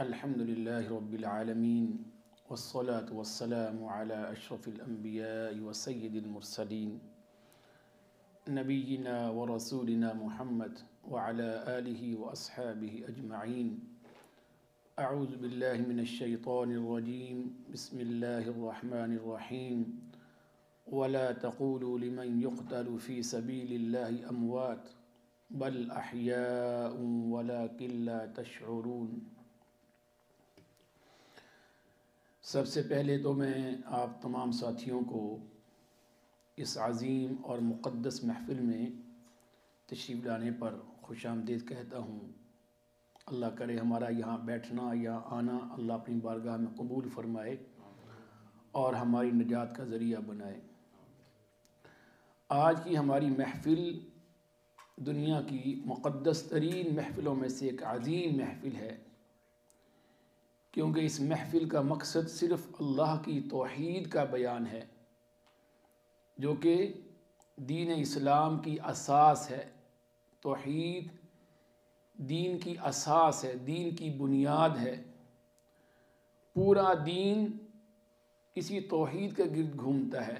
الحمد لله رب العالمين والصلاة والسلام على أشرف الأنبياء وسيد المرسلين نبينا ورسولنا محمد وعلى آله وأصحابه أجمعين أعوذ بالله من الشيطان الرجيم بسم الله الرحمن الرحيم ولا تقولوا لمن يقتل في سبيل الله أموات بل أحياء ولكن لا تشعرون سب سے پہلے تو میں آپ تمام ساتھیوں کو اس عظیم اور مقدس محفل میں تشریف لانے پر خوش آمدید کہتا ہوں اللہ کرے ہمارا یہاں بیٹھنا یا آنا اللہ اپنی بارگاہ میں قبول فرمائے اور ہماری نجات کا ذریعہ بنائے آج کی ہماری محفل دنیا کی مقدس ترین محفلوں میں سے ایک عظیم محفل ہے کیونکہ اس محفل کا مقصد صرف اللہ کی توحید کا بیان ہے جو کہ دین اسلام کی اساس ہے توحید دین کی اساس ہے دین کی بنیاد ہے پورا دین اسی توحید کا گرد گھومتا ہے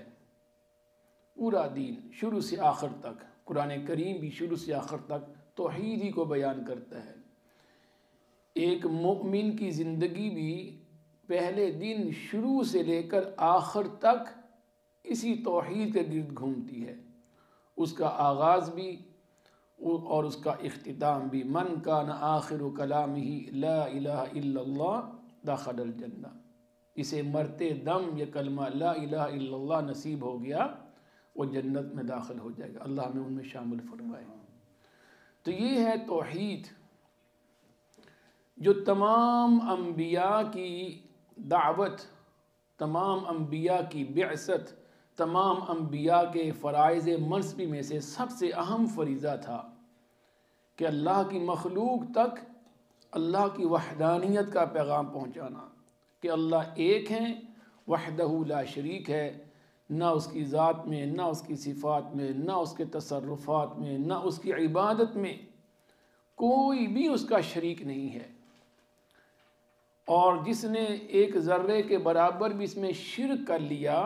پورا دین شروع سے آخر تک قرآن کریم بھی شروع سے آخر تک توحید ہی کو بیان کرتا ہے ایک مومن کی زندگی بھی پہلے دن شروع سے لے کر آخر تک اسی توحید کے گرد گھومتی ہے اس کا آغاز بھی اور اس کا اختتام بھی من کا نہ آخر و کلام ہی لا الہ الا اللہ داخل الجنہ اسے مرتے دم یہ کلمہ لا الہ الا اللہ نصیب ہو گیا وہ جنت میں داخل ہو جائے گا اللہ ہمیں ان میں شامل فرمائے تو یہ ہے توحید جو تمام انبیاء کی دعوت تمام انبیاء کی بعثت تمام انبیاء کے فرائض منصبی میں سے سب سے اہم فریضہ تھا کہ اللہ کی مخلوق تک اللہ کی وحدانیت کا پیغام پہنچانا کہ اللہ ایک ہیں وحدہ لا شریک ہے نہ اس کی ذات میں نہ اس کی صفات میں نہ اس کے تصرفات میں نہ اس کی عبادت میں کوئی بھی اس کا شریک نہیں ہے اور جس نے ایک ذرے کے برابر بھی اس میں شرک کر لیا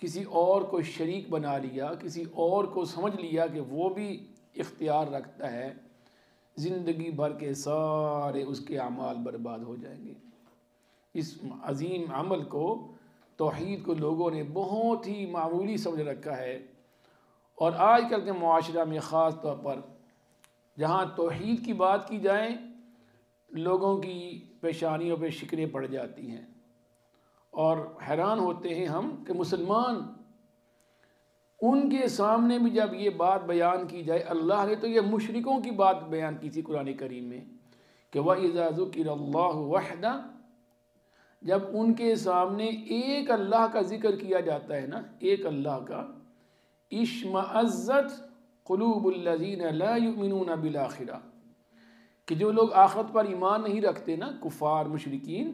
کسی اور کو شریک بنا لیا کسی اور کو سمجھ لیا کہ وہ بھی اختیار رکھتا ہے زندگی بھر کے سارے اس کے عمال برباد ہو جائیں گے اس عظیم عمل کو توحید کو لوگوں نے بہت ہی معمولی سمجھ رکھا ہے اور آج کل کے معاشرہ میں خاص طور پر جہاں توحید کی بات کی جائے لوگوں کی پیشانیوں پہ شکریں پڑ جاتی ہیں اور حیران ہوتے ہیں ہم کہ مسلمان ان کے سامنے بھی جب یہ بات بیان کی جائے اللہ نے تو یہ مشرکوں کی بات بیان کی تھی قرآن کریم میں کہ وہ اعزاز اللہ وحدہ جب ان کے سامنے ایک اللہ کا ذکر کیا جاتا ہے نا ایک اللہ کا عشم عزت قلوب الزین کہ جو لوگ آخرت پر ایمان نہیں رکھتے نا کفار مشرقین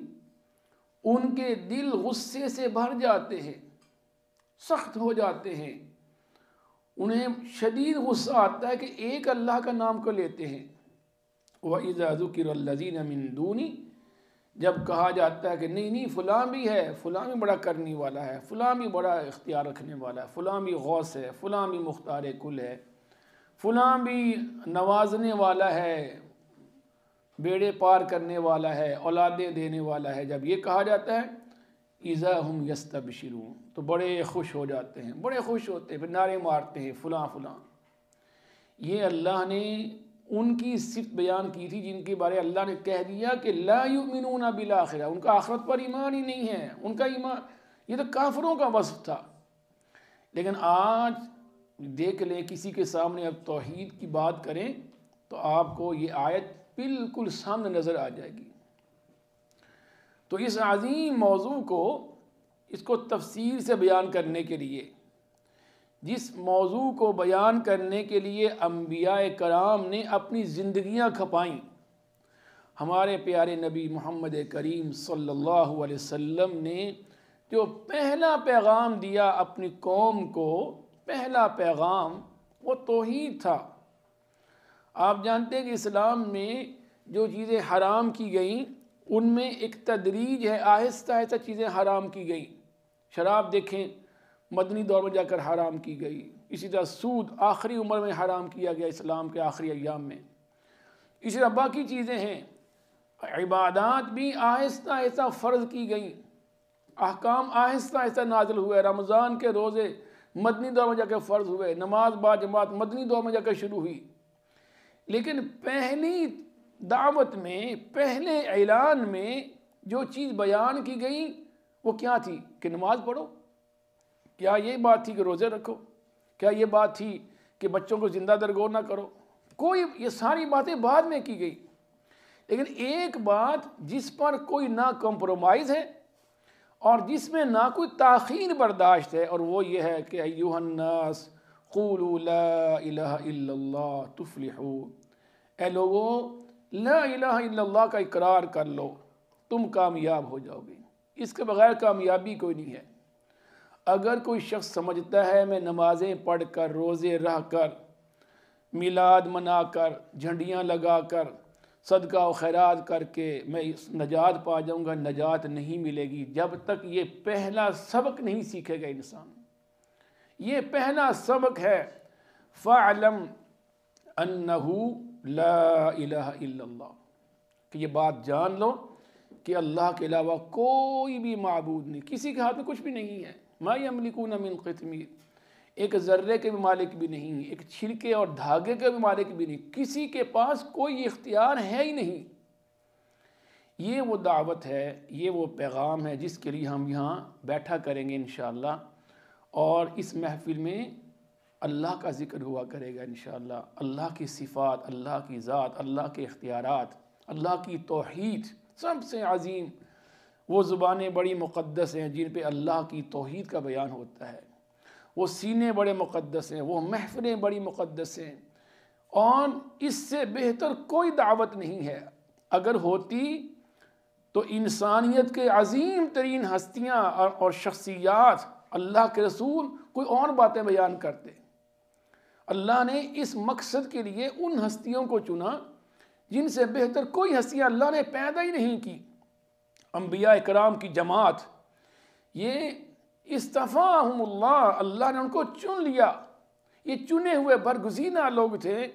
ان کے دل غصے سے بھر جاتے ہیں سخت ہو جاتے ہیں انہیں شدید غصہ آتا ہے کہ ایک اللہ کا نام کو لیتے ہیں ذُكِرَ الَّذِينَ مِن دُونِ جب کہا جاتا ہے کہ نہیں نہیں فلاں بھی ہے فلاں بھی بڑا کرنی والا ہے فلاں بھی بڑا اختیار رکھنے والا ہے فلاں بھی غوث ہے فلاں بھی مختار کل ہے فلاں بھی نوازنے والا ہے بیڑے پار کرنے والا ہے اولادیں دینے والا ہے جب یہ کہا جاتا ہے ایزا ہم یستب تو بڑے خوش ہو جاتے ہیں بڑے خوش ہوتے ہیں پھر نعرے مارتے ہیں فلاں فلاں یہ اللہ نے ان کی صفت بیان کی تھی جن کے بارے اللہ نے کہہ دیا کہ لا یؤمنون بالآخرہ ان کا آخرت پر ایمان ہی نہیں ہے ان کا ایمان یہ تو کافروں کا وصف تھا لیکن آج دیکھ لیں کسی کے سامنے اب توحید کی بات کریں تو آپ کو یہ آیت بالکل سامنے نظر آ جائے گی تو اس عظیم موضوع کو اس کو تفسیر سے بیان کرنے کے لیے جس موضوع کو بیان کرنے کے لیے انبیاء کرام نے اپنی زندگیاں کھپائیں ہمارے پیارے نبی محمد کریم صلی اللہ علیہ وسلم نے جو پہلا پیغام دیا اپنی قوم کو پہلا پیغام وہ توحید تھا آپ جانتے ہیں کہ اسلام میں جو چیزیں حرام کی گئیں ان میں ایک تدریج ہے آہستہ آہستہ چیزیں حرام کی گئیں شراب دیکھیں مدنی دور میں جا کر حرام کی گئی اسی طرح سود آخری عمر میں حرام کیا گیا اسلام کے آخری ایام میں اسی طرح باقی چیزیں ہیں عبادات بھی آہستہ آہستہ فرض کی گئیں احکام آہستہ آہستہ نازل ہوئے رمضان کے روزے مدنی دور میں جا کے فرض ہوئے نماز با جماعت مدنی دور میں جا کے شروع ہوئی لیکن پہلی دعوت میں پہلے اعلان میں جو چیز بیان کی گئی وہ کیا تھی کہ نماز پڑھو کیا یہ بات تھی کہ روزے رکھو کیا یہ بات تھی کہ بچوں کو زندہ درگور نہ کرو کوئی یہ ساری باتیں بعد میں کی گئی لیکن ایک بات جس پر کوئی نہ کمپرومائز ہے اور جس میں نہ کوئی تاخیر برداشت ہے اور وہ یہ ہے کہ الناس اناس قولوا لا الہ الا اللہ تفلحو اے لوگو لا الہ الا اللہ کا اقرار کر لو تم کامیاب ہو جاؤ گے اس کے بغیر کامیابی کوئی نہیں ہے اگر کوئی شخص سمجھتا ہے میں نمازیں پڑھ کر روزے رہ کر میلاد منا کر جھنڈیاں لگا کر صدقہ و خیرات کر کے میں اس نجات پا جاؤں گا نجات نہیں ملے گی جب تک یہ پہلا سبق نہیں سیکھے گا انسان یہ پہلا سبق ہے فعلم کہ یہ بات جان لو کہ اللہ کے علاوہ کوئی بھی معبود نہیں کسی کے ہاتھ میں کچھ بھی نہیں ہے ما یملکون من قطمیر ایک ذرے کے بھی مالک بھی نہیں ایک چھلکے اور دھاگے کے بھی مالک بھی نہیں کسی کے پاس کوئی اختیار ہے ہی نہیں یہ وہ دعوت ہے یہ وہ پیغام ہے جس کے لیے ہم یہاں بیٹھا کریں گے انشاءاللہ اللہ اور اس محفل میں اللہ کا ذکر ہوا کرے گا انشاءاللہ اللہ اللہ کی صفات اللہ کی ذات اللہ کے اختیارات اللہ کی توحید سب سے عظیم وہ زبانیں بڑی مقدس ہیں جن پہ اللہ کی توحید کا بیان ہوتا ہے وہ سینے بڑے مقدس ہیں وہ محفلیں بڑی مقدس ہیں اور اس سے بہتر کوئی دعوت نہیں ہے اگر ہوتی تو انسانیت کے عظیم ترین ہستیاں اور شخصیات اللہ کے رسول کوئی اور باتیں بیان کرتے اللہ نے اس مقصد کے لیے ان ہستیوں کو چنا جن سے بہتر کوئی ہستیاں اللہ نے پیدا ہی نہیں کی انبیاء اکرام کی جماعت یہ استفاہم اللہ اللہ نے ان کو چن لیا یہ چنے ہوئے برگزینہ لوگ تھے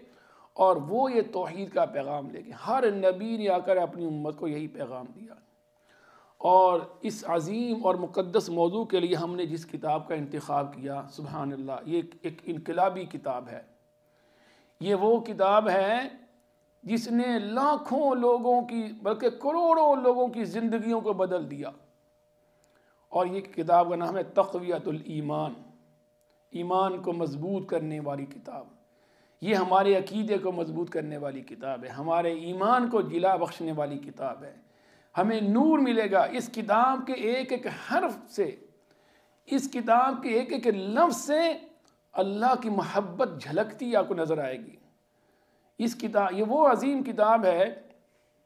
اور وہ یہ توحید کا پیغام لے گئے ہر نبی نے آ کر اپنی امت کو یہی پیغام دیا اور اس عظیم اور مقدس موضوع کے لیے ہم نے جس کتاب کا انتخاب کیا سبحان اللہ یہ ایک انقلابی کتاب ہے یہ وہ کتاب ہے جس نے لاکھوں لوگوں کی بلکہ کروڑوں لوگوں کی زندگیوں کو بدل دیا اور یہ کتاب کا نام ہے تقویت الایمان ایمان کو مضبوط کرنے والی کتاب یہ ہمارے عقیدے کو مضبوط کرنے والی کتاب ہے ہمارے ایمان کو جلا بخشنے والی کتاب ہے ہمیں نور ملے گا اس کتاب کے ایک ایک حرف سے اس کتاب کے ایک ایک لفظ سے اللہ کی محبت جھلکتی آپ کو نظر آئے گی اس کتاب یہ وہ عظیم کتاب ہے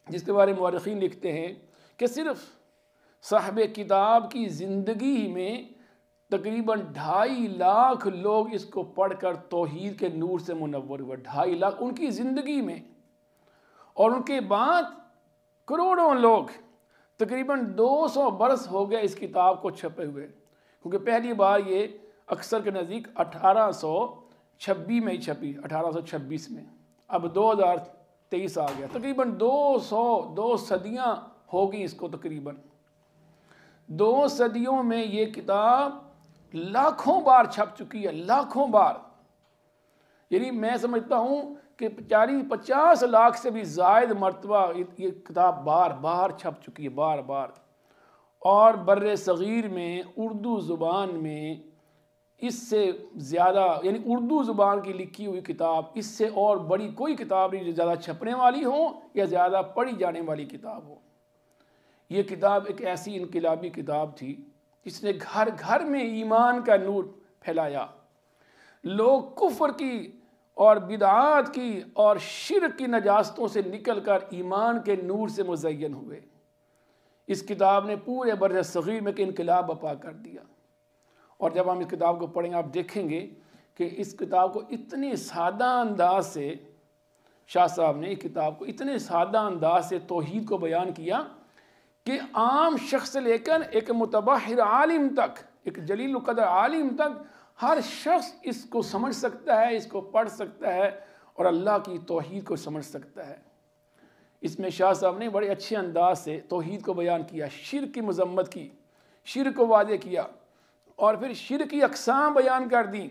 جس کے بارے مورخین لکھتے ہیں کہ صرف صاحب کتاب کی زندگی میں تقریباً ڈھائی لاکھ لوگ اس کو پڑھ کر توحید کے نور سے منور ہوئے ڈھائی لاکھ ان کی زندگی میں اور ان کے بعد کروڑوں لوگ تقریباً دو سو برس ہو گئے اس کتاب کو چھپے ہوئے کیونکہ پہلی بار یہ اکثر کے نزدیک اٹھارہ سو چھبی میں ہی چھپی اٹھارہ سو چھبیس میں اب دو ہزار تیئیس آ گیا تقریباً دو سو دو صدیاں ہو گئیں اس کو تقریباً دو صدیوں میں یہ کتاب لاکھوں بار چھپ چکی ہے لاکھوں بار یعنی میں سمجھتا ہوں کہ چالیس یعنی پچاس لاکھ سے بھی زائد مرتبہ یہ کتاب بار بار چھپ چکی ہے بار بار اور بر صغیر میں اردو زبان میں اس سے زیادہ یعنی اردو زبان کی لکھی ہوئی کتاب اس سے اور بڑی کوئی کتاب نہیں جو زیادہ چھپنے والی ہو یا زیادہ پڑھی جانے والی کتاب ہو یہ کتاب ایک ایسی انقلابی کتاب تھی جس نے گھر گھر میں ایمان کا نور پھیلایا لوگ کفر کی اور بدعات کی اور شرک کی نجاستوں سے نکل کر ایمان کے نور سے مزین ہوئے اس کتاب نے پورے برج صغیر میں ایک انقلاب اپا کر دیا اور جب ہم اس کتاب کو پڑھیں گے آپ دیکھیں گے کہ اس کتاب کو اتنے سادہ انداز سے شاہ صاحب نے کتاب کو اتنے سادہ انداز سے توحید کو بیان کیا کہ عام شخص لیکن ایک متباہر عالم تک ایک جلیل القدر عالم تک ہر شخص اس کو سمجھ سکتا ہے اس کو پڑھ سکتا ہے اور اللہ کی توحید کو سمجھ سکتا ہے اس میں شاہ صاحب نے بڑے اچھے انداز سے توحید کو بیان کیا شرک کی مذمت کی شرک کو واضح کیا اور پھر شرک کی اقسام بیان کر دیں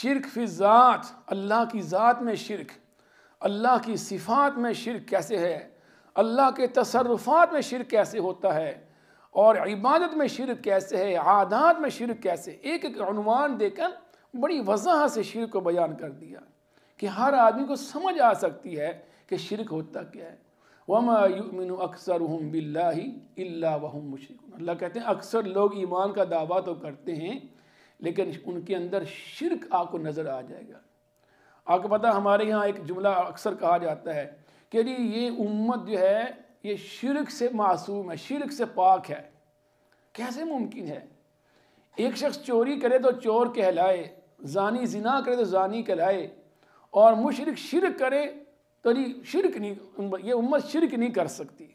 شرک فی ذات اللہ کی ذات میں شرک اللہ کی صفات میں شرک کیسے ہے اللہ کے تصرفات میں شرک کیسے ہوتا ہے اور عبادت میں شرک کیسے ہے عادات میں شرک کیسے ایک ایک عنوان دے کر بڑی وضاح سے شرک کو بیان کر دیا کہ ہر آدمی کو سمجھ آ سکتی ہے کہ شرک ہوتا کیا ہے يُؤْمِنُ أَكْسَرُهُمْ بِاللَّهِ إِلَّا وَهُمْ مُشْرِكُونَ اللہ کہتے ہیں اکثر لوگ ایمان کا دعویٰ تو کرتے ہیں لیکن ان کے اندر شرک آپ کو نظر آ جائے گا آپ کو پتہ ہمارے یہاں ایک جملہ اکثر کہا جاتا ہے کہ جی، یہ امت جو ہے یہ شرک سے معصوم ہے شرک سے پاک ہے کیسے ممکن ہے ایک شخص چوری کرے تو چور کہلائے زانی زنا کرے تو زانی کہلائے اور مشرق شرک کرے تو جی شرک نہیں یہ امت شرک نہیں کر سکتی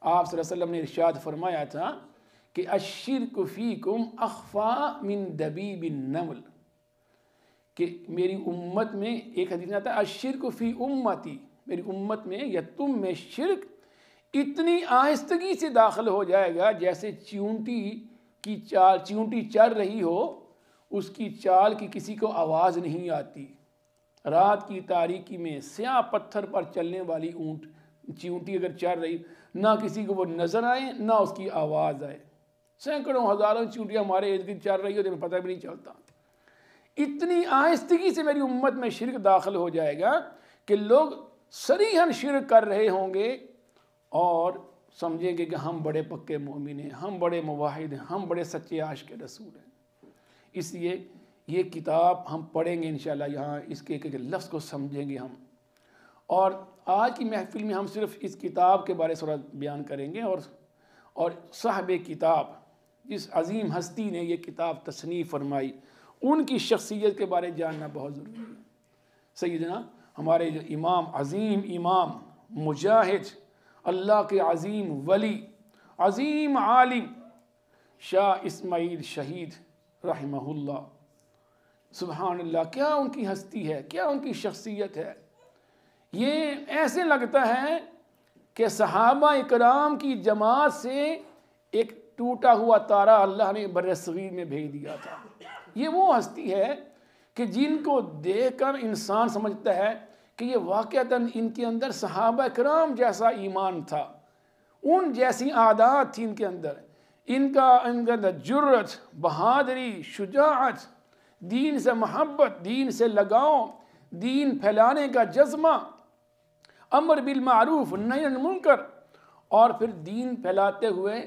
آپ صلی اللہ علیہ وسلم نے ارشاد فرمایا تھا کہ اشرک فیکم اخفا دبی بن نمل کہ میری امت میں ایک حدیث آتا ہے اشرک فی امتی میری امت میں یا تم میں شرک اتنی آہستگی سے داخل ہو جائے گا جیسے چیونٹی کی چال چیونٹی چر رہی ہو اس کی چال کی کسی کو آواز نہیں آتی رات کی تاریکی میں سیاہ پتھر پر چلنے والی اونٹ چیونٹی اگر چر رہی نہ کسی کو وہ نظر آئے نہ اس کی آواز آئے سینکڑوں ہزاروں چیونٹیاں ہمارے ارد گرد چر رہی ہو تمہیں پتہ بھی نہیں چلتا اتنی آہستگی سے میری امت میں شرک داخل ہو جائے گا کہ لوگ سریحن شرک کر رہے ہوں گے اور سمجھیں گے کہ ہم بڑے پکے مومن ہیں ہم بڑے مواحد ہیں ہم بڑے سچے عاشق رسول ہیں اس لیے یہ کتاب ہم پڑھیں گے انشاءاللہ یہاں اس کے ایک ایک لفظ کو سمجھیں گے ہم اور آج کی محفل میں ہم صرف اس کتاب کے بارے سورا بیان کریں گے اور اور صاحب کتاب جس عظیم ہستی نے یہ کتاب تصنیف فرمائی ان کی شخصیت کے بارے جاننا بہت ضروری ہے سیدنا ہمارے جو امام عظیم امام مجاہد اللہ کے عظیم ولی عظیم عالم شاہ اسماعیل شہید رحمہ اللہ سبحان اللہ کیا ان کی ہستی ہے کیا ان کی شخصیت ہے یہ ایسے لگتا ہے کہ صحابہ اکرام کی جماعت سے ایک ٹوٹا ہوا تارہ اللہ نے برسغیر میں بھیج دیا تھا یہ وہ ہستی ہے کہ جن کو دیکھ کر انسان سمجھتا ہے کہ یہ واقعتاً ان کے اندر صحابہ کرام جیسا ایمان تھا ان جیسی عادات تھی ان کے اندر ان کا جرت بہادری شجاعت دین سے محبت دین سے لگاؤ دین پھیلانے کا جذبہ امر بالمعروف نئی منکر اور پھر دین پھیلاتے ہوئے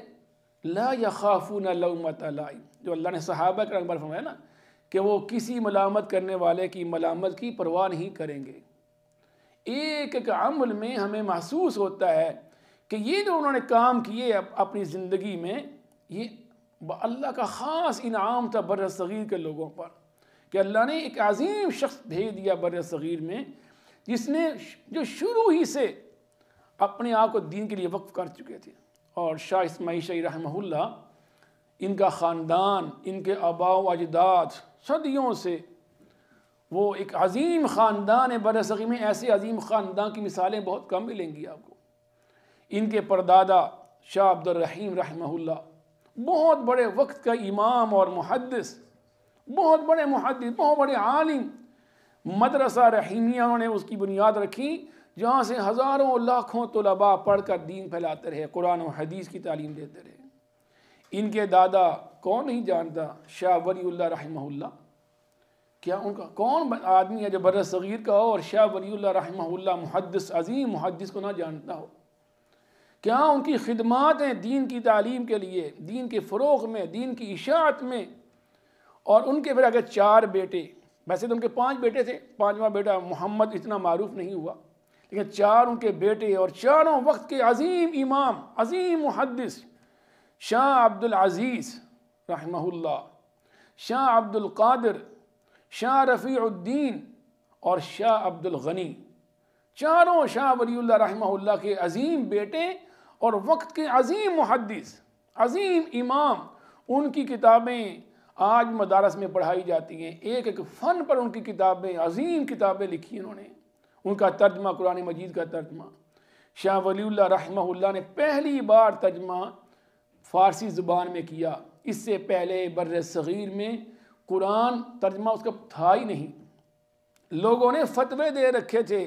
لا یخافون لومت جو اللہ نے صحابہ پر فرمایا نا کہ وہ کسی ملامت کرنے والے کی ملامت کی پرواہ نہیں کریں گے ایک ایک عمل میں ہمیں محسوس ہوتا ہے کہ یہ جو انہوں نے کام کیے اپنی زندگی میں یہ اللہ کا خاص انعام تھا بر صغیر کے لوگوں پر کہ اللہ نے ایک عظیم شخص بھیج دیا بر صغیر میں جس نے جو شروع ہی سے اپنے آپ کو دین کے لیے وقف کر چکے تھے اور شاہ اسماعی شاہی رحمہ اللہ ان کا خاندان ان کے آباؤ و اجداد صدیوں سے وہ ایک عظیم خاندان ہے صغی میں ایسے عظیم خاندان کی مثالیں بہت کم ملیں گی آپ کو ان کے پردادا شاہ عبد الرحیم رحمہ اللہ بہت بڑے وقت کا امام اور محدث بہت بڑے محدث بہت بڑے عالم مدرسہ رحیمیہ انہوں نے اس کی بنیاد رکھی جہاں سے ہزاروں لاکھوں طلباء پڑھ کر دین پھیلاتے رہے قرآن و حدیث کی تعلیم دیتے رہے ان کے دادا کون نہیں جانتا شاہ ولی اللہ رحمہ اللہ کیا ان کا کون آدمی ہے جو بر صغیر کا ہو اور شاہ ولی اللہ رحمہ اللہ محدث عظیم محدث کو نہ جانتا ہو کیا ان کی خدمات ہیں دین کی تعلیم کے لیے دین کے فروغ میں دین کی اشاعت میں اور ان کے پھر اگر چار بیٹے ویسے تو ان کے پانچ بیٹے تھے پانچواں بیٹا محمد اتنا معروف نہیں ہوا لیکن چار ان کے بیٹے اور چاروں وقت کے عظیم امام عظیم محدث شاہ عبدالعزیز رحمہ اللہ شاہ عبد القادر شاہ رفیع الدین اور شاہ عبد الغنی چاروں شاہ ولی اللہ رحمہ اللہ کے عظیم بیٹے اور وقت کے عظیم محدث عظیم امام ان کی کتابیں آج مدارس میں پڑھائی جاتی ہیں ایک ایک فن پر ان کی کتابیں عظیم کتابیں لکھی انہوں نے ان کا ترجمہ قرآن مجید کا ترجمہ شاہ ولی اللہ رحمہ اللہ نے پہلی بار ترجمہ فارسی زبان میں کیا اس سے پہلے بر صغیر میں قرآن ترجمہ اس کا تھا ہی نہیں لوگوں نے فتوے دے رکھے تھے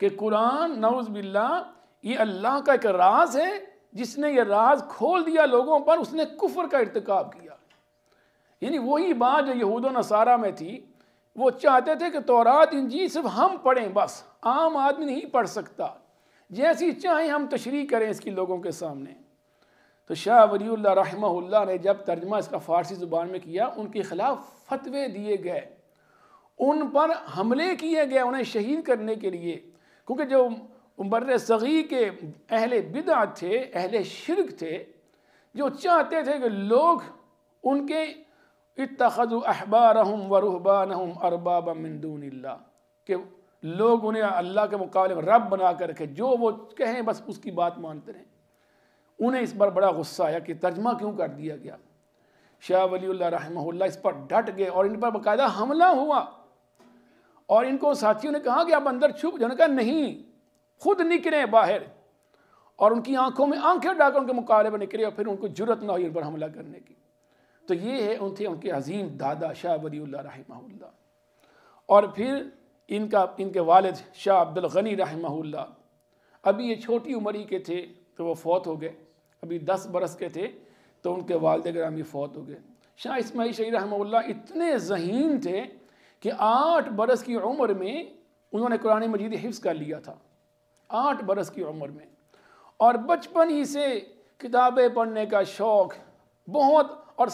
کہ قرآن نعوذ باللہ یہ اللہ کا ایک راز ہے جس نے یہ راز کھول دیا لوگوں پر اس نے کفر کا ارتکاب کیا یعنی وہی بات جو یہود و نصارہ میں تھی وہ چاہتے تھے کہ تورات انجیل صرف ہم پڑھیں بس عام آدمی نہیں پڑھ سکتا جیسی چاہیں ہم تشریح کریں اس کی لوگوں کے سامنے تو شاہ ولی اللہ رحمہ اللہ نے جب ترجمہ اس کا فارسی زبان میں کیا ان کے خلاف فتوے دیے گئے ان پر حملے کیے گئے انہیں شہید کرنے کے لیے کیونکہ جو بر صغی کے اہل بدع تھے اہل شرک تھے جو چاہتے تھے کہ لوگ ان کے احبارہم و رحبانہم اربابا من دون اللہ کہ لوگ انہیں اللہ کے مقابلے رب بنا کر رکھے جو وہ کہیں بس اس کی بات مانتے رہیں انہیں اس پر بڑا غصہ آیا کہ ترجمہ کیوں کر دیا گیا شاہ ولی اللہ رحمہ اللہ اس پر ڈٹ گئے اور ان پر باقاعدہ حملہ ہوا اور ان کو ساتھیوں نے کہا کہ آپ اندر چھپ نے کہا نہیں خود نکلیں باہر اور ان کی آنکھوں میں آنکھیں ڈال کر ان کے مقابلے پر نکلے اور پھر ان کو جرت نہ ہوئی ان پر حملہ کرنے کی تو یہ ہے ان تھے ان کے عظیم دادا شاہ ولی اللہ رحمہ اللہ اور پھر ان کا ان کے والد شاہ عبدالغنی رحمہ اللہ ابھی یہ چھوٹی عمری کے تھے تو وہ فوت ہو گئے ابھی دس برس کے تھے تو ان کے والد گرامی فوت ہو گئے شاہ اسماعیل شہی رحمہ اللہ اتنے ذہین تھے کہ آٹھ برس کی عمر میں انہوں نے قرآن مجید حفظ کر لیا تھا آٹھ برس کی عمر میں اور بچپن ہی سے کتابیں پڑھنے کا شوق بہت اور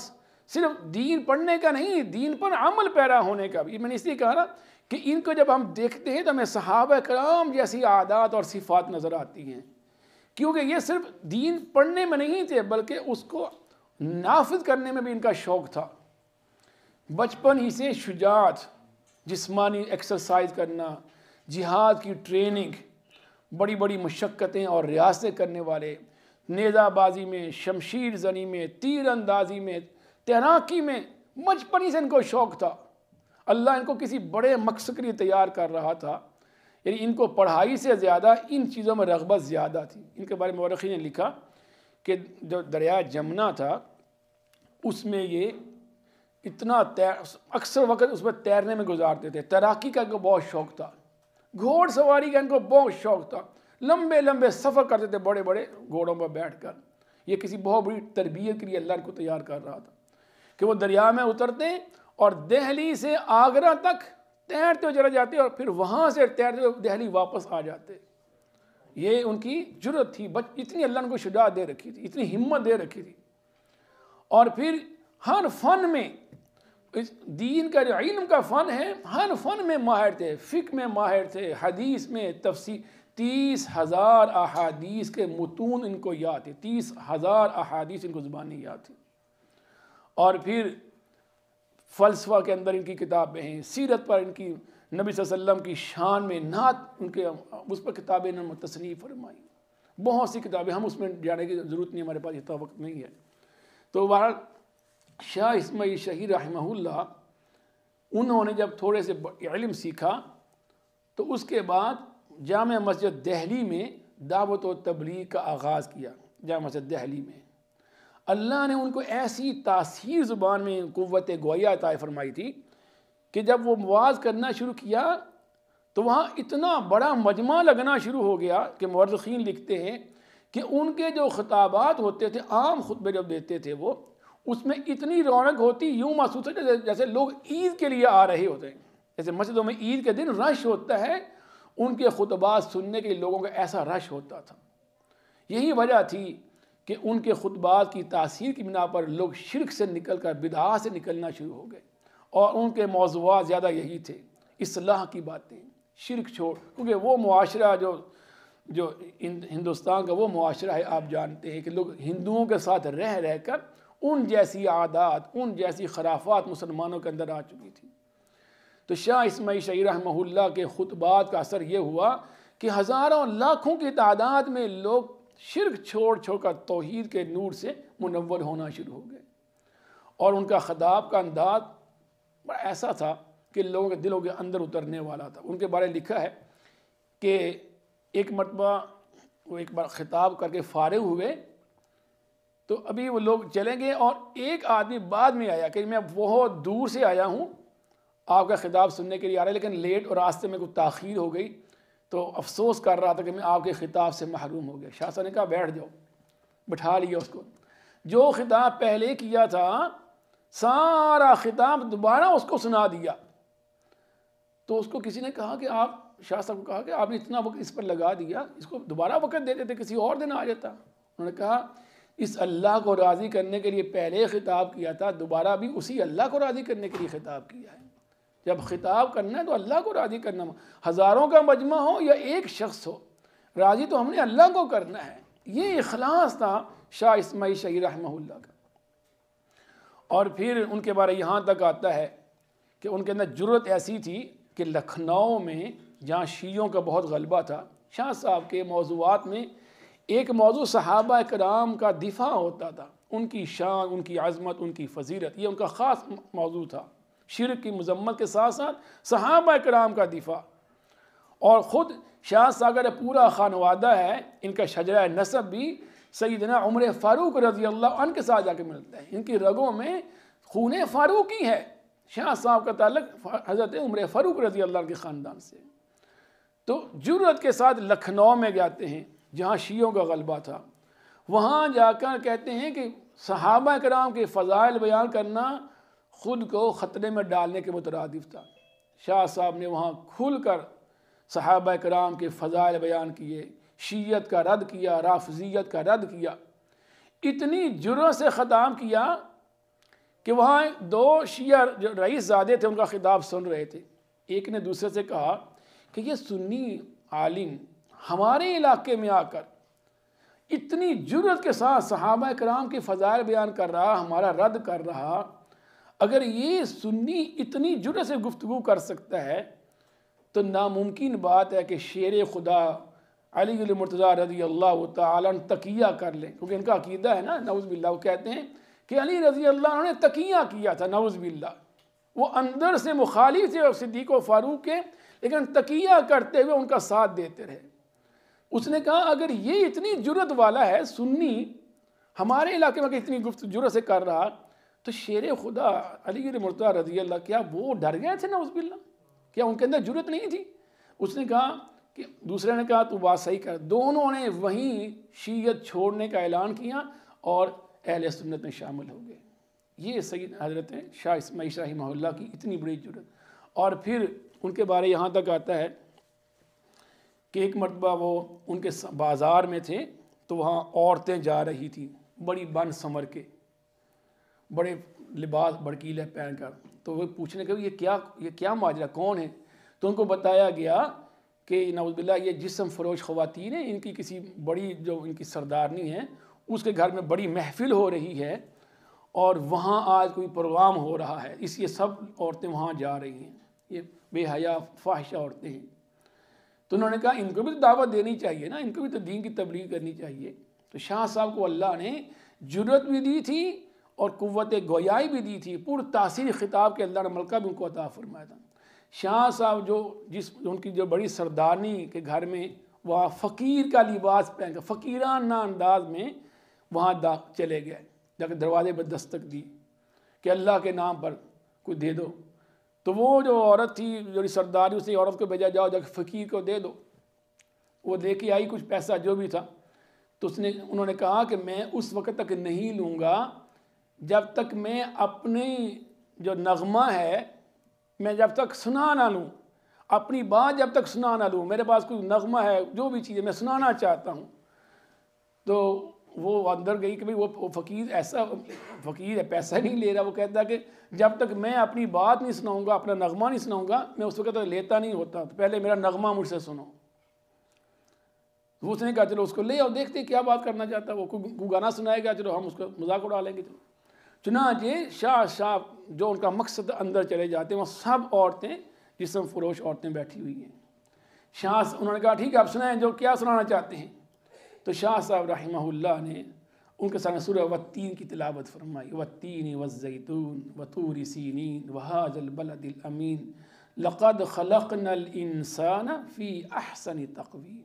صرف دین پڑھنے کا نہیں دین پر عمل پیرا ہونے کا بھی میں نے اس لیے کہا نا کہ ان کو جب ہم دیکھتے ہیں تو ہمیں صحابہ کرام جیسی عادات اور صفات نظر آتی ہیں کیونکہ یہ صرف دین پڑھنے میں نہیں تھے بلکہ اس کو نافذ کرنے میں بھی ان کا شوق تھا بچپن ہی سے شجاعت جسمانی ایکسرسائز کرنا جہاد کی ٹریننگ بڑی بڑی مشقتیں اور ریاستیں کرنے والے نیزہ بازی میں شمشیر زنی میں تیر اندازی میں تیراکی میں بچپن ہی سے ان کو شوق تھا اللہ ان کو کسی بڑے مقصد کے لیے تیار کر رہا تھا یعنی ان کو پڑھائی سے زیادہ ان چیزوں میں رغبت زیادہ تھی ان کے بارے میں نے لکھا کہ جو دریا جمنا تھا اس میں یہ اتنا تیر اکثر وقت اس میں تیرنے میں گزارتے تھے تیراکی کا ان کو بہت شوق تھا گھوڑ سواری کا ان کو بہت شوق تھا لمبے لمبے سفر کرتے تھے بڑے بڑے گھوڑوں پر بیٹھ کر یہ کسی بہت بڑی تربیت کے لیے اللہ ان کو تیار کر رہا تھا کہ وہ دریا میں اترتے اور دہلی سے آگرہ تک تیرتے ہو چلے جاتے اور پھر وہاں سے تیرتے دہلی واپس آ جاتے یہ ان کی جرت تھی بچ اتنی اللہ نے کو شجاع دے رکھی تھی اتنی ہمت دے رکھی تھی اور پھر ہر فن میں اس دین کا جو علم کا فن ہے ہر فن میں ماہر تھے فکر میں ماہر تھے حدیث میں تفسیر تیس ہزار احادیث کے متون ان کو یاد تھے تیس ہزار احادیث ان کو زبان یاد تھی اور پھر فلسفہ کے اندر ان کی کتابیں ہیں سیرت پر ان کی نبی صلی اللہ علیہ وسلم کی شان میں نعت ان کے اس پر کتابیں نے تسنی فرمائی بہت سی کتابیں ہم اس میں جانے کی ضرورت نہیں ہمارے پاس اتنا وقت نہیں ہے تو بہرحال شاہ اسمعی شہی رحمہ اللہ انہوں نے جب تھوڑے سے علم سیکھا تو اس کے بعد جامع مسجد دہلی میں دعوت و تبلیغ کا آغاز کیا جامع مسجد دہلی میں اللہ نے ان کو ایسی تاثیر زبان میں قوت گویا عطا فرمائی تھی کہ جب وہ مواز کرنا شروع کیا تو وہاں اتنا بڑا مجمع لگنا شروع ہو گیا کہ مورخین لکھتے ہیں کہ ان کے جو خطابات ہوتے تھے عام خطبے جب دیتے تھے وہ اس میں اتنی رونق ہوتی یوں محسوس ہے جیسے جیسے لوگ عید کے لیے آ رہے ہوتے ہیں جیسے مسجدوں میں عید کے دن رش ہوتا ہے ان کے خطبات سننے کے لیے لوگوں کا ایسا رش ہوتا تھا یہی وجہ تھی کہ ان کے خطبات کی تاثیر کی بنا پر لوگ شرک سے نکل کر بدعا سے نکلنا شروع ہو گئے اور ان کے موضوعات زیادہ یہی تھے اصلاح کی باتیں شرک چھوڑ کیونکہ وہ معاشرہ جو جو ہندوستان کا وہ معاشرہ ہے آپ جانتے ہیں کہ لوگ ہندوؤں کے ساتھ رہ رہ کر ان جیسی عادات ان جیسی خرافات مسلمانوں کے اندر آ چکی تھی تو شاہ اسماعی شعی رحمہ اللہ کے خطبات کا اثر یہ ہوا کہ ہزاروں لاکھوں کی تعداد میں لوگ شرک چھوڑ چھوڑ کر توحید کے نور سے منور ہونا شروع ہو گئے اور ان کا خطاب کا انداز بڑا ایسا تھا کہ لوگوں کے دلوں کے اندر اترنے والا تھا ان کے بارے لکھا ہے کہ ایک مرتبہ وہ ایک بار خطاب کر کے فارغ ہوئے تو ابھی وہ لوگ چلیں گے اور ایک آدمی بعد میں آیا کہ میں بہت دور سے آیا ہوں آپ کا خطاب سننے کے لیے آ رہا ہے لیکن لیٹ اور راستے میں کوئی تاخیر ہو گئی تو افسوس کر رہا تھا کہ میں آپ کے خطاب سے محروم ہو گیا شاہ صاحب نے کہا بیٹھ جاؤ بٹھا لیا اس کو جو خطاب پہلے کیا تھا سارا خطاب دوبارہ اس کو سنا دیا تو اس کو کسی نے کہا کہ آپ شاہ صاحب کو کہا کہ آپ نے اتنا وقت اس پر لگا دیا اس کو دوبارہ وقت دے دیتے کسی اور دن آ جاتا انہوں نے کہا اس اللہ کو راضی کرنے کے لیے پہلے خطاب کیا تھا دوبارہ بھی اسی اللہ کو راضی کرنے کے لیے خطاب کیا ہے جب خطاب کرنا ہے تو اللہ کو راضی کرنا ہزاروں کا مجمع ہو یا ایک شخص ہو راضی تو ہم نے اللہ کو کرنا ہے یہ اخلاص تھا شاہ اسماعی شاہی رحمہ اللہ کا اور پھر ان کے بارے یہاں تک آتا ہے کہ ان کے اندر جرت ایسی تھی کہ لکھنؤ میں جہاں شیعوں کا بہت غلبہ تھا شاہ صاحب کے موضوعات میں ایک موضوع صحابہ اکرام کا دفاع ہوتا تھا ان کی شان ان کی عظمت ان کی فضیرت یہ ان کا خاص موضوع تھا شرک کی مذمت کے ساتھ ساتھ صحابہ کرام کا دفاع اور خود شاہ ساگر پورا خانوادہ ہے ان کا شجرہ نصب بھی سیدنا عمر فاروق رضی اللہ عنہ کے ساتھ جا کے ملتا ہے ان کی رگوں میں خون فاروق ہی ہے شاہ صاحب کا تعلق حضرت عمر فاروق رضی اللہ عنہ کے خاندان سے تو جرت کے ساتھ لکھنؤ میں جاتے ہیں جہاں شیعوں کا غلبہ تھا وہاں جا کر کہتے ہیں کہ صحابہ کرام کے فضائل بیان کرنا خود کو خطرے میں ڈالنے کے مترادف تھا شاہ صاحب نے وہاں کھل کر صحابہ کرام کے فضائل بیان کیے شیعت کا رد کیا رافضیت کا رد کیا اتنی جروں سے خطام کیا کہ وہاں دو شیعہ جو رئیس زادے تھے ان کا خطاب سن رہے تھے ایک نے دوسرے سے کہا کہ یہ سنی عالم ہمارے علاقے میں آ کر اتنی جرت کے ساتھ صحابہ کرام کی فضائل بیان کر رہا ہمارا رد کر رہا اگر یہ سنی اتنی سے گفتگو کر سکتا ہے تو ناممکن بات ہے کہ شیر خدا علی گل رضی اللہ تعالیٰ نے تقیہ کر لیں کیونکہ ان کا عقیدہ ہے نا نعوذ باللہ وہ کہتے ہیں کہ علی رضی اللہ نے تقیہ کیا تھا نعوذ باللہ وہ اندر سے مخالف تھے صدیق و فاروق کے لیکن تقیہ کرتے ہوئے ان کا ساتھ دیتے رہے اس نے کہا اگر یہ اتنی جرد والا ہے سنی ہمارے علاقے میں کہ اتنی گفت جرت سے کر رہا تو شیر خدا علی گر رضی اللہ کیا وہ ڈر گئے تھے نا اس بلّہ کیا ان کے اندر ضرورت نہیں تھی اس نے کہا کہ دوسرے نے کہا تو بات صحیح کر دونوں نے وہیں شیعت چھوڑنے کا اعلان کیا اور اہل سنت میں شامل ہو گئے یہ سید حضرت شاہ اسماعی شاہی مح اللہ کی اتنی بڑی ضرورت اور پھر ان کے بارے یہاں تک آتا ہے کہ ایک مرتبہ وہ ان کے بازار میں تھے تو وہاں عورتیں جا رہی تھیں بڑی بن سمر کے بڑے لباس بڑکیل ہے کر تو وہ پوچھنے کے یہ کیا یہ کیا ماجرا کون ہے تو ان کو بتایا گیا کہ نوز باللہ یہ جسم فروش خواتین ہیں ان کی کسی بڑی جو ان کی سردارنی ہیں اس کے گھر میں بڑی محفل ہو رہی ہے اور وہاں آج کوئی پروگرام ہو رہا ہے اس لیے سب عورتیں وہاں جا رہی ہیں یہ بے حیا فاحشہ عورتیں ہیں تو انہوں نے کہا ان کو بھی تو دعوت دینی چاہیے نا ان کو بھی تو دین کی تبلیغ کرنی چاہیے تو شاہ صاحب کو اللہ نے جرت بھی دی تھی اور قوت گویائی بھی دی تھی پر تاثیر خطاب کے اللہ نے ملکہ بھی ان کو عطا فرمایا تھا شاہ صاحب جو جس ان کی جو بڑی سردانی کے گھر میں وہاں فقیر کا لباس پہن کر فقیرانہ انداز میں وہاں دا چلے گئے جا کے دروازے پر دستک دی کہ اللہ کے نام پر کچھ دے دو تو وہ جو عورت تھی جو سرداری اسے عورت کو بھیجا جاؤ جا کے فقیر کو دے دو وہ لے کے آئی کچھ پیسہ جو بھی تھا تو اس نے انہوں نے کہا کہ میں اس وقت تک نہیں لوں گا جب تک میں اپنی جو نغمہ ہے میں جب تک سنا نہ لوں اپنی بات جب تک سنا نہ لوں میرے پاس کوئی نغمہ ہے جو بھی چیز ہے میں سنانا چاہتا ہوں تو وہ اندر گئی کہ بھئی وہ فقیر ایسا فقیر ہے پیسہ نہیں لے رہا وہ کہتا کہ جب تک میں اپنی بات نہیں سناؤں گا اپنا نغمہ نہیں سناؤں گا میں اس وقت لیتا نہیں ہوتا پہلے میرا نغمہ مجھ سے سنو وہ نے کہا چلو اس کو لے آؤ دیکھتے کیا بات کرنا چاہتا ہے وہ گانا سنائے گا چلو ہم اس کو مذاق اڑا لیں گے چلو چنانچہ شاہ شاہ جو ان کا مقصد اندر چلے جاتے ہیں وہ سب عورتیں جسم فروش عورتیں بیٹھی ہوئی ہیں شاہ صاحب انہوں نے کہا ٹھیک ہے آپ سنائیں جو کیا سنانا چاہتے ہیں تو شاہ صاحب رحمہ اللہ نے ان کے سامنے سورہ وطین کی تلاوت فرمائی وطین وزیتون وطور سینین وحاج البلد الامین لقد خلقنا الانسان فی احسن تقویم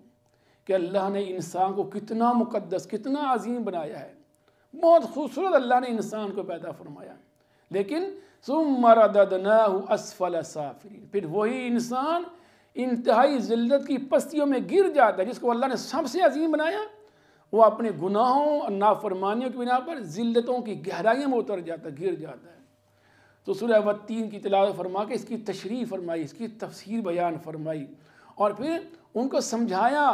کہ اللہ نے انسان کو کتنا مقدس کتنا عظیم بنایا ہے بہت خوبصورت اللہ نے انسان کو پیدا فرمایا لیکن سم اسفل نہ پھر وہی انسان انتہائی ذلت کی پستیوں میں گر جاتا ہے جس کو اللہ نے سب سے عظیم بنایا وہ اپنے گناہوں اور نافرمانیوں کی بنا پر ذلتوں کی گہرائیوں میں اتر جاتا ہے گر جاتا ہے تو سورہ وطین کی تلاوت فرما کے اس کی تشریح فرمائی اس کی تفسیر بیان فرمائی اور پھر ان کو سمجھایا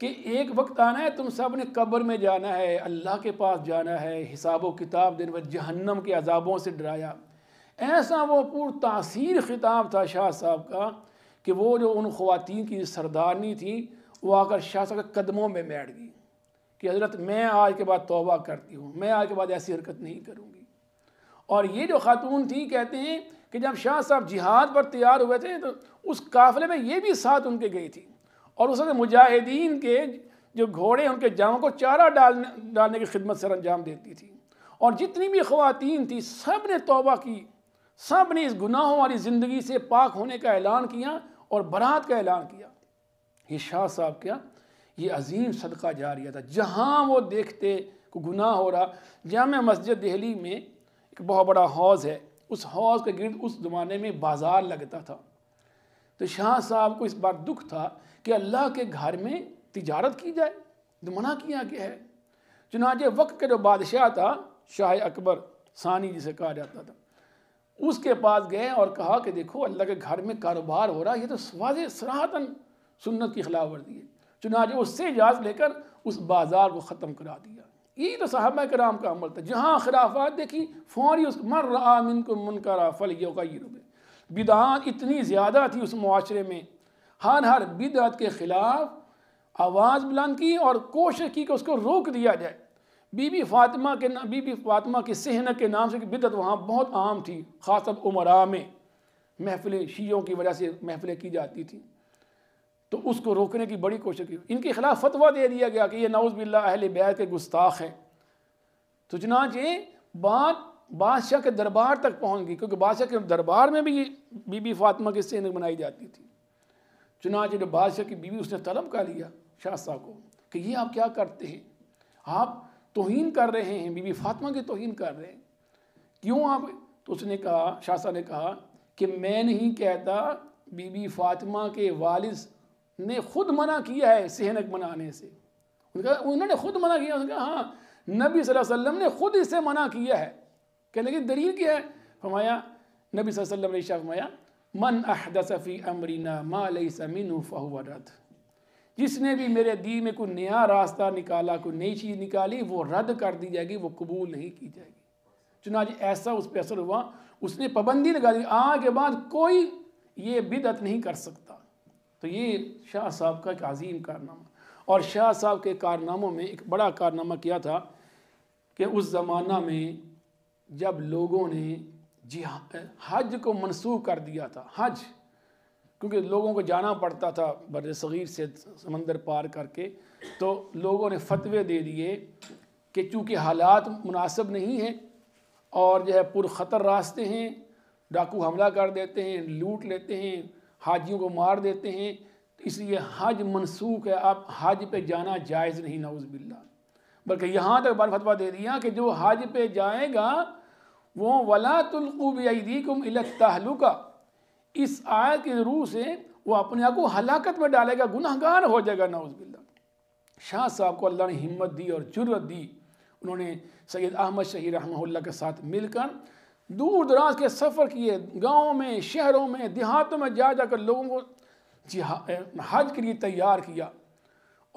کہ ایک وقت آنا ہے تم سب نے قبر میں جانا ہے اللہ کے پاس جانا ہے حساب و کتاب دن و جہنم کے عذابوں سے ڈرایا ایسا وہ تاثیر خطاب تھا شاہ صاحب کا کہ وہ جو ان خواتین کی سردارنی تھی وہ آ کر شاہ صاحب کے قدموں میں بیٹھ گئی کہ حضرت میں آج کے بعد توبہ کرتی ہوں میں آج کے بعد ایسی حرکت نہیں کروں گی اور یہ جو خاتون تھی کہتے ہیں کہ جب شاہ صاحب جہاد پر تیار ہوئے تھے تو اس قافلے میں یہ بھی ساتھ ان کے گئی تھی اور اس نے مجاہدین کے جو گھوڑے ان کے جاؤں کو چارہ ڈالنے ڈالنے کی خدمت سر انجام دیتی تھی اور جتنی بھی خواتین تھیں سب نے توبہ کی سب نے اس گناہوں والی زندگی سے پاک ہونے کا اعلان کیا اور برات کا اعلان کیا یہ شاہ صاحب کیا یہ عظیم صدقہ جا رہا تھا جہاں وہ دیکھتے کو گناہ ہو رہا جامع مسجد دہلی میں ایک بہت بڑا حوض ہے اس حوض کے گرد اس زمانے میں بازار لگتا تھا تو شاہ صاحب کو اس بار دکھ تھا کہ اللہ کے گھر میں تجارت کی جائے تو منع کیا گیا ہے چنانچہ وقت کا جو بادشاہ تھا شاہ اکبر ثانی جسے کہا جاتا تھا اس کے پاس گئے اور کہا کہ دیکھو اللہ کے گھر میں کاروبار ہو رہا ہے یہ تو واضح سراہتاً سنت کی خلاف ورزی ہے چنانچہ اس سے اجازت لے کر اس بازار کو ختم کرا دیا یہی تو صحابہ کرام کا عمل تھا جہاں خلافات دیکھی فوری اس مر رہا من کو من کرا فل یوغیر بدعات اتنی زیادہ تھی اس معاشرے میں ہر ہر بدعت کے خلاف آواز بلند کی اور کوشش کی کہ اس کو روک دیا جائے بی بی فاطمہ کے بی بی فاطمہ کی سہنہ کے نام سے بدعت وہاں بہت عام تھی خاص طور عمرہ میں محفل شیعوں کی وجہ سے محفلیں کی جاتی تھیں تو اس کو روکنے کی بڑی کوشش کی ان کے خلاف فتویٰ دے دیا گیا کہ یہ نعوذ باللہ اہل بیت کے گستاخ ہیں تو چنانچہ بات بادشاہ کے دربار تک پہنچ گئی کیونکہ بادشاہ کے دربار میں بھی بی بی فاطمہ کی سینک بنائی جاتی تھی چنانچہ جو بادشاہ کی بیوی اس نے طلب کر لیا شاہ صاحب کو کہ یہ آپ کیا کرتے ہیں آپ توہین کر رہے ہیں بی بی فاطمہ کی توہین کر رہے ہیں کیوں آپ تو اس نے کہا شاہ صاحب نے کہا کہ میں نہیں کہتا بی بی فاطمہ کے والد نے خود منع کیا ہے سینک بنانے سے انہوں نے خود منع کیا ہاں نبی صلی اللہ علیہ وسلم نے خود اسے منع کیا ہے کہ لیکن دلیل کیا ہے فرمایا نبی صلی اللہ علیہ وسلم نے فرمایا من احدث فی امرنا ما لیس منہ فہو رد جس نے بھی میرے دی میں کوئی نیا راستہ نکالا کوئی نئی چیز نکالی وہ رد کر دی جائے گی وہ قبول نہیں کی جائے گی چنانچہ ایسا اس پہ اثر ہوا اس نے پابندی لگا دی آن کے بعد کوئی یہ بدعت نہیں کر سکتا تو یہ شاہ صاحب کا ایک عظیم کارنامہ اور شاہ صاحب کے کارناموں میں ایک بڑا کارنامہ کیا تھا کہ اس زمانہ میں جب لوگوں نے جی ہاں، حج کو منسوخ کر دیا تھا حج کیونکہ لوگوں کو جانا پڑتا تھا بر صغیر سے سمندر پار کر کے تو لوگوں نے فتوے دے دیے کہ چونکہ حالات مناسب نہیں ہیں اور جو ہے خطر راستے ہیں ڈاکو حملہ کر دیتے ہیں لوٹ لیتے ہیں حاجیوں کو مار دیتے ہیں اس لیے حج منسوخ ہے آپ حج پہ جانا جائز نہیں نعوذ باللہ بلکہ یہاں تک بار فتویٰ دے دیا کہ جو حج پہ جائے گا وہ ولا ولاۃۃ القب تلق اس آیت کے روح سے وہ اپنے آپ کو ہلاکت میں ڈالے گا گناہ گار ہو جائے گا نعوذ باللہ شاہ صاحب کو اللہ نے ہمت دی اور جرت دی انہوں نے سید احمد شہی رحمہ اللہ کے ساتھ مل کر دور دراز کے سفر کیے گاؤں میں شہروں میں دیہاتوں میں جا جا کر لوگوں کو حج کے لیے تیار کیا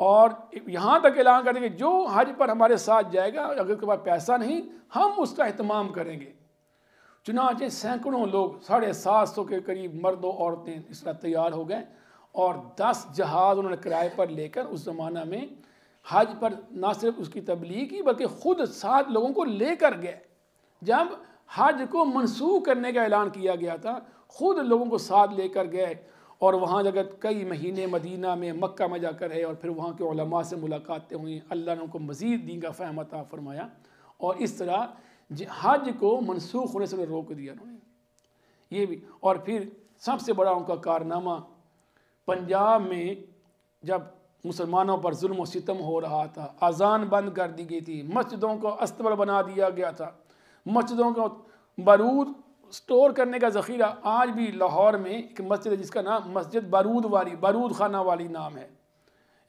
اور یہاں تک اعلان کریں گے جو حج پر ہمارے ساتھ جائے گا اگر کے پاس پیسہ نہیں ہم اس کا اہتمام کریں گے چنانچہ سینکڑوں لوگ ساڑھے سات سو کے قریب مرد و عورتیں اس طرح تیار ہو گئے اور دس جہاز انہوں نے کرائے پر لے کر اس زمانہ میں حج پر نہ صرف اس کی تبلیغ کی بلکہ خود سات لوگوں کو لے کر گئے جب حج کو منسوخ کرنے کا اعلان کیا گیا تھا خود لوگوں کو ساتھ لے کر گئے اور وہاں جگہ کئی مہینے مدینہ میں مکہ مجا کر رہے اور پھر وہاں کے علماء سے ملاقاتیں ہوئیں اللہ نے ان کو مزید دین کا فہم عطا فرمایا اور اس طرح جی حج کو منسوخ ہونے سے انہیں روک دیا انہوں نے یہ بھی اور پھر سب سے بڑا ان کا کارنامہ پنجاب میں جب مسلمانوں پر ظلم و ستم ہو رہا تھا اذان بند کر دی گئی تھی مسجدوں کو استبر بنا دیا گیا تھا مسجدوں کو برود سٹور کرنے کا ذخیرہ آج بھی لاہور میں ایک مسجد ہے جس کا نام مسجد بارود والی بارود خانہ والی نام ہے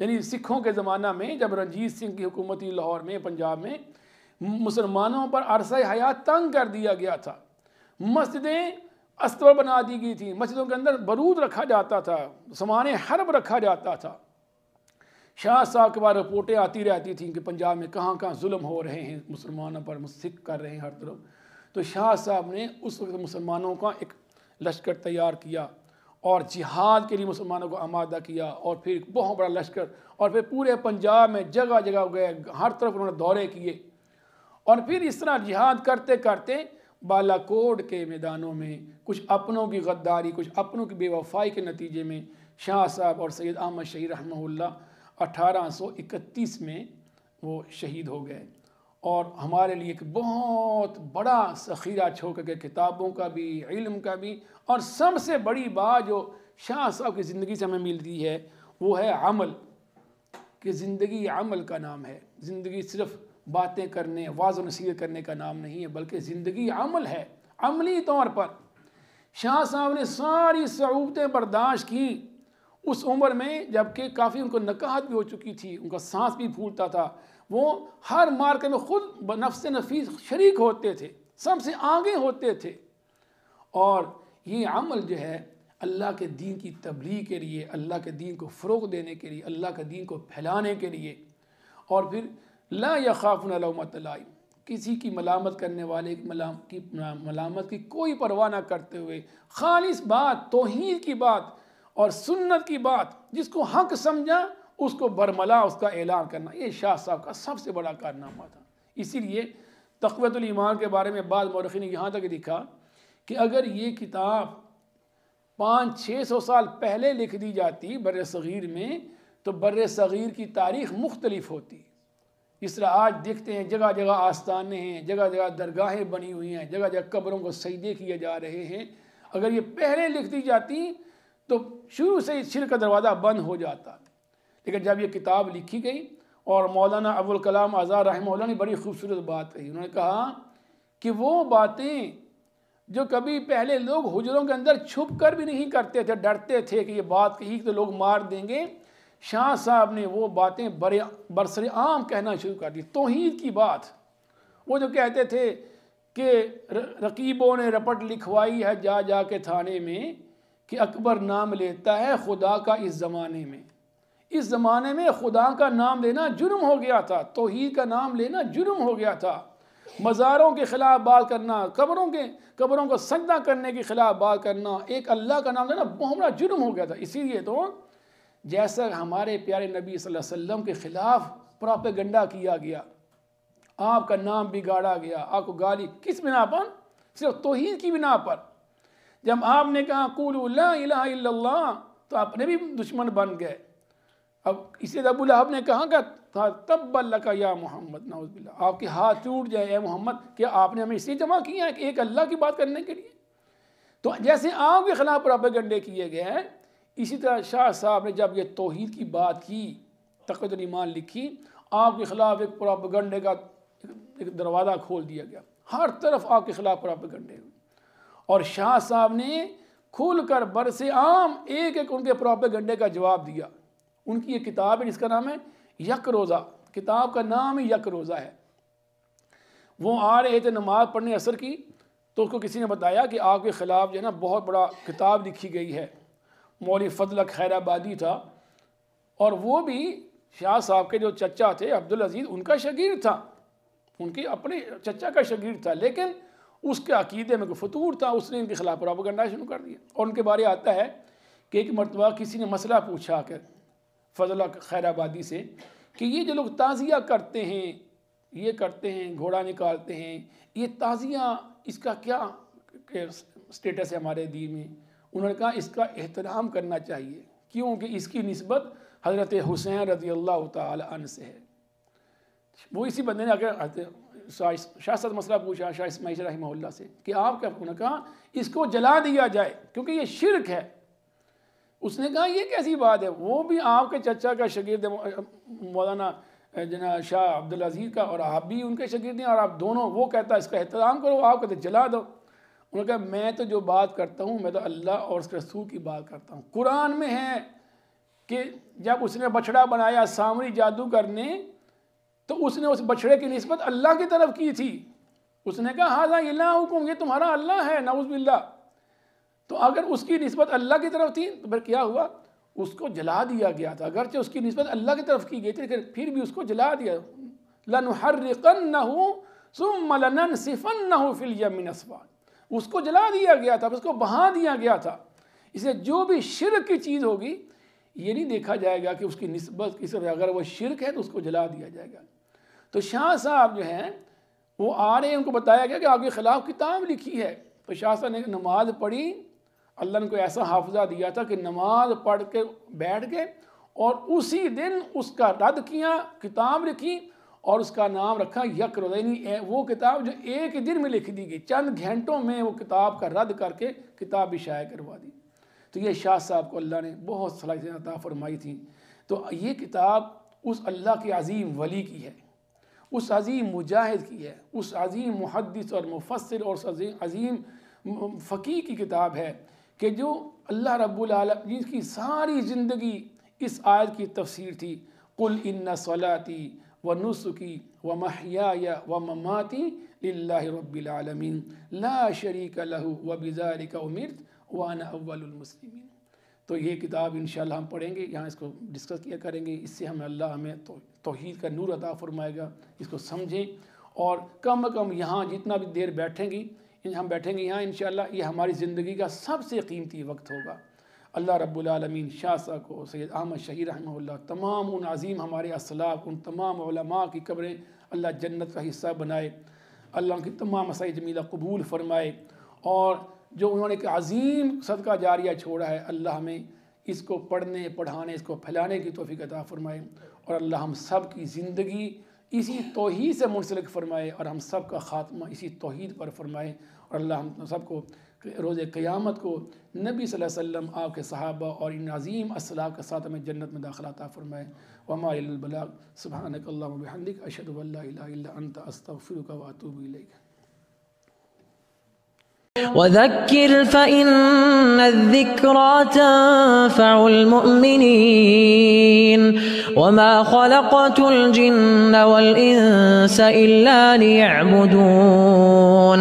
یعنی سکھوں کے زمانہ میں جب رنجیت سنگھ کی حکومتی لاہور میں پنجاب میں مسلمانوں پر عرصہ حیات تنگ کر دیا گیا تھا مسجدیں استور بنا دی گئی تھیں مسجدوں کے اندر برود رکھا جاتا تھا سمان حرب رکھا جاتا تھا شاہ صاحب کے بعد رپورٹیں آتی رہتی تھیں کہ پنجاب میں کہاں کہاں ظلم ہو رہے ہیں مسلمانوں پر مسکھ کر رہے ہیں ہر طرف تو شاہ صاحب نے اس وقت مسلمانوں کا ایک لشکر تیار کیا اور جہاد کے لیے مسلمانوں کو آمادہ کیا اور پھر بہت بڑا لشکر اور پھر پورے پنجاب میں جگہ جگہ گئے ہر طرف انہوں نے دورے کیے اور پھر اس طرح جہاد کرتے کرتے بالا کوٹ کے میدانوں میں کچھ اپنوں کی غداری کچھ اپنوں کی بے وفائی کے نتیجے میں شاہ صاحب اور سید احمد شہید رحمہ اللہ اٹھارہ سو اکتیس میں وہ شہید ہو گئے اور ہمارے لیے ایک بہت بڑا سخیرہ چھوڑ کر کے کتابوں کا بھی علم کا بھی اور سب سے بڑی بات جو شاہ صاحب کی زندگی سے ہمیں ملتی ہے وہ ہے عمل کہ زندگی عمل کا نام ہے زندگی صرف باتیں کرنے واضح نصیر کرنے کا نام نہیں ہے بلکہ زندگی عمل ہے عملی طور پر شاہ صاحب نے ساری صعوبتیں برداشت کی اس عمر میں جب کہ کافی ان کو نکاہت بھی ہو چکی تھی ان کا سانس بھی پھولتا تھا وہ ہر مارکے میں خود نفس نفیس شریک ہوتے تھے سب سے آگے ہوتے تھے اور یہ عمل جو ہے اللہ کے دین کی تبلیغ کے لیے اللہ کے دین کو فروغ دینے کے لیے اللہ کے دین کو پھیلانے کے لیے اور پھر لا یخافن علومت اللہ کسی کی ملامت کرنے والے کی ملامت کی کوئی پرواہ نہ کرتے ہوئے خالص بات توہین کی بات اور سنت کی بات جس کو حق سمجھا اس کو برملا اس کا اعلان کرنا یہ شاہ صاحب کا سب سے بڑا کارنامہ تھا اسی لیے تقویت الایمان کے بارے میں بعض مورخی نے یہاں تک دکھا کہ اگر یہ کتاب پانچ چھ سو سال پہلے لکھ دی جاتی بر صغیر میں تو بر صغیر کی تاریخ مختلف ہوتی اس طرح آج دیکھتے ہیں جگہ جگہ آستانے ہیں جگہ جگہ درگاہیں بنی ہوئی ہیں جگہ جگہ قبروں کو سجدے کیے جا رہے ہیں اگر یہ پہلے لکھ دی جاتی تو شروع سے ہی کا دروازہ بند ہو جاتا لیکن جب یہ کتاب لکھی گئی اور مولانا ابوالکلام آزاد رحمہ اللہ نے بڑی خوبصورت بات کہی انہوں نے کہا کہ وہ باتیں جو کبھی پہلے لوگ حجروں کے اندر چھپ کر بھی نہیں کرتے تھے ڈرتے تھے کہ یہ بات کہی کہ لوگ مار دیں گے شاہ صاحب نے وہ باتیں بڑے برسر عام کہنا شروع کر دی توحید کی بات وہ جو کہتے تھے کہ رقیبوں نے رپٹ لکھوائی ہے جا جا کے تھانے میں کہ اکبر نام لیتا ہے خدا کا اس زمانے میں اس زمانے میں خدا کا نام لینا جرم ہو گیا تھا توحید کا نام لینا جرم ہو گیا تھا مزاروں کے خلاف بات کرنا قبروں کے قبروں کو سجدہ کرنے کے خلاف بات کرنا ایک اللہ کا نام لینا بہمرا جرم ہو گیا تھا اسی لیے تو جیسا ہمارے پیارے نبی صلی اللہ علیہ وسلم کے خلاف پراپیگنڈا کیا گیا آپ کا نام بگاڑا گیا آپ کو گالی کس بنا پر صرف توحید کی بنا پر جب آپ نے کہا قولو لا الہ الا اللہ تو آپ نے بھی دشمن بن گئے اب اس طرح ابو لہب نے کہا کہ تھا تب اللہ کا یا محمد نعوذ باللہ آپ کے ہاتھ ٹوٹ جائے اے محمد کہ آپ نے ہمیں اس لیے جمع کیا ہے کہ ایک اللہ کی بات کرنے کے لیے تو جیسے آپ کے خلاف پراپیگنڈے گنڈے کیے گئے ہیں اسی طرح شاہ صاحب نے جب یہ توحید کی بات کی ایمان لکھی آپ کے خلاف ایک پراپیگنڈے گنڈے کا ایک دروازہ کھول دیا گیا ہر طرف آپ کے خلاف پراپنڈے اور شاہ صاحب نے کھل کر برس عام ایک ایک ان کے پراپیگنڈے کا جواب دیا ان کی ایک کتاب ہے جس کا نام ہے یک روزہ کتاب کا نام ہی یک روزہ ہے وہ آ رہے تھے نماز پڑھنے اثر کی تو اس کو کسی نے بتایا کہ آپ کے خلاف جو ہے نا بہت بڑا کتاب لکھی گئی ہے مول فضل خیر آبادی تھا اور وہ بھی شاہ صاحب کے جو چچا تھے عبدالعزیز ان کا شگیر تھا ان کی اپنے چچا کا شگیر تھا لیکن اس کے عقیدے میں کوئی فطور تھا اس نے ان کے خلاف پراپگنڈا شروع کر دیا اور ان کے بارے آتا ہے کہ ایک مرتبہ کسی نے مسئلہ پوچھا کر فضل خیر آبادی سے کہ یہ جو لوگ تعزیہ کرتے ہیں یہ کرتے ہیں گھوڑا نکالتے ہیں یہ تعزیہ اس کا کیا سٹیٹس ہے ہمارے دین میں انہوں نے کہا اس کا احترام کرنا چاہیے کیونکہ اس کی نسبت حضرت حسین رضی اللہ تعالی عنہ سے ہے وہ اسی بندے نے اگر صد مسئلہ پوچھا شاہ اسماعیل رحمہ اللہ سے کہ آپ انہوں نے کہا اس کو جلا دیا جائے کیونکہ یہ شرک ہے اس نے کہا یہ کیسی بات ہے وہ بھی آپ کے چچا کا شگرد ہے مولانا جناب شاہ عبدالعزیز کا اور آپ بھی ان کے شگرد ہیں اور آپ دونوں وہ کہتا ہے اس کا احترام کرو آپ کہتے جلا دو انہوں نے کہا میں تو جو بات کرتا ہوں میں تو اللہ اور اس کے رسول کی بات کرتا ہوں قرآن میں ہے کہ جب اس نے بچھڑا بنایا سامری جادو کرنے تو اس نے اس بچھڑے کی نسبت اللہ کی طرف کی تھی اس نے کہا ہاضا اللہ حکم یہ تمہارا اللہ ہے نعوذ باللہ تو اگر اس کی نسبت اللہ کی طرف تھی تو پھر کیا ہوا اس کو جلا دیا گیا تھا اگرچہ اس کی نسبت اللہ کی طرف کی گئی تھی پھر پھر بھی اس کو جلا دیا لَنُحَرِّقَنَّهُ لَنَنْسِفَنَّهُ فِي فل یا اس کو جلا دیا گیا تھا اس کو بہا دیا گیا تھا اسے جو بھی شرک کی چیز ہوگی یہ نہیں دیکھا جائے گا کہ اس کی نسبت کسی اگر وہ شرک ہے تو اس کو جلا دیا جائے گا تو شاہ صاحب جو ہیں وہ آ رہے ہیں ان کو بتایا گیا کہ آپ کے خلاف کتاب لکھی ہے تو شاہ صاحب نے نماز پڑھی اللہ نے کوئی ایسا حافظہ دیا تھا کہ نماز پڑھ کے بیٹھ گئے اور اسی دن اس کا رد کیا کتاب لکھی اور اس کا نام رکھا یک روزہ یعنی وہ کتاب جو ایک دن میں لکھ دی گئی چند گھنٹوں میں وہ کتاب کا رد کر کے کتاب بھی شائع کروا دی تو یہ شاہ صاحب کو اللہ نے بہت صلاحیتیں عطا فرمائی تھی تو یہ کتاب اس اللہ کی عظیم ولی کی ہے اس عظیم مجاہد کی ہے اس عظیم محدث اور مفسر اور اس عظیم فقی کی کتاب ہے کہ جو اللہ رب العالم جس کی ساری زندگی اس آیت کی تفسیر تھی قُلْ إِنَّ صَلَاتِ و نسخى و لِلَّهِ رَبِّ و لَا شَرِيكَ رب وَبِذَارِكَ لا شريق أَوَّلُ الْمُسْلِمِينَ تو یہ کتاب انشاءاللہ ہم پڑھیں گے یہاں اس کو ڈسکس کیا کریں گے اس سے ہمیں اللہ ہمیں توحید کا نور عطا فرمائے گا اس کو سمجھیں اور کم کم یہاں جتنا بھی دیر بیٹھیں گی ہم بیٹھیں گے یہاں انشاءاللہ یہ ہماری زندگی کا سب سے قیمتی وقت ہوگا اللہ رب العالمین شاہ صاحب کو سید احمد شہیر رحمہ اللہ تمام ان عظیم ہمارے اسلاف ان تمام علماء کی قبریں اللہ جنت کا حصہ بنائے اللہ کی تمام مسائل جمیلہ قبول فرمائے اور جو انہوں نے ایک عظیم صدقہ جاریہ چھوڑا ہے اللہ ہمیں اس کو پڑھنے پڑھانے اس کو پھیلانے کی توفیق عطا فرمائے اور اللہ ہم سب کی زندگی اسی توحید سے منسلک فرمائے اور ہم سب کا خاتمہ اسی توحید پر فرمائے اور اللہ ہم سب کو روز قیامت کو نبی صلی اللہ علیہ وسلم آپ کے صحابہ اور ان عظیم اسلاف کے ساتھ ہمیں جنت میں عطا فرمائے وما البلاغ سبحانک اللہ اشد ولّہ اللہ اتوب الیک وذكر فإن الذكرى تنفع المؤمنين وما خلقت الجن والإنس إلا ليعبدون